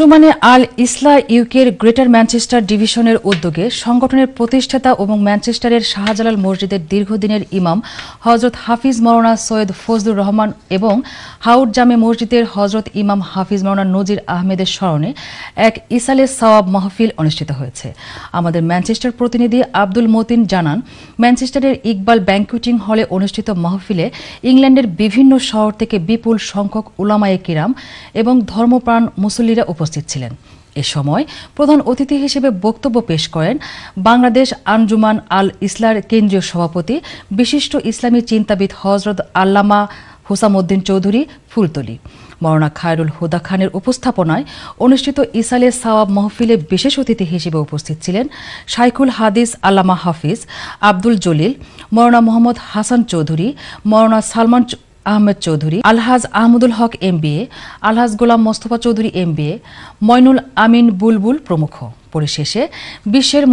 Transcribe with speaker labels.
Speaker 1: আঞ্জুমানে আল ইসলা ইউকের greater Manchester ডিভিশনের উদ্যোগে সংগঠনের প্রতিষ্ঠাতা এবং ম্যানচেস্টারের শাহজালাল মসজিদের দীর্ঘদিনের ইমাম হজরত হাফিজ মরানা সৈয়দ ফজলুর রহমান এবং হাউড জামে মসজিদের হজরত ইমাম হাফিজ মৌলানা নজির আহমেদের স্মরণে এক ইসালে সওয়াব মাহফিল অনুষ্ঠিত হয়েছে আমাদের ম্যানচেস্টার প্রতিনিধি আব্দুল মতিন জানান ম্যানচেস্টারের ইকবাল ব্যাংকুইটিং হলে অনুষ্ঠিত মাহফিলে ইংল্যান্ডের বিভিন্ন শহর থেকে বিপুল সংখ্যক উলামায়ে কিরাম এবং ধর্মপ্রাণ মুসল্লিরা উপস্থিত উপস্থিত ছিলেন এ সময় প্রধান অতিথি হিসেবে বক্তব্য পেশ করেন বাংলাদেশ আঞ্জুমান আল ইসলার কেন্দ্রীয় সভাপতি বিশিষ্ট ইসলামী চিন্তাবিদ হজরত আল্লামা হুসামুদ্দিন চৌধুরী ফুলতলি মরনা খায়রুল হুদা খানের উপস্থাপনায় অনুষ্ঠিত ইসালে সাওয়াব মহফিলে বিশেষ অতিথি হিসেবে উপস্থিত ছিলেন সাইকুল হাদিস আল্লামা হাফিজ আব্দুল জলিল মরনা মোহাম্মদ হাসান চৌধুরী মরনা সালমান আহমেদ চৌধুরী আলহাজ আহমদুল হক এমবিএ আলহাজ গোলাম মোস্তফা চৌধুরী এমবিএ ময়নুল আমিন বুলবুল প্রমুখ পরিশেষে বিশ্বের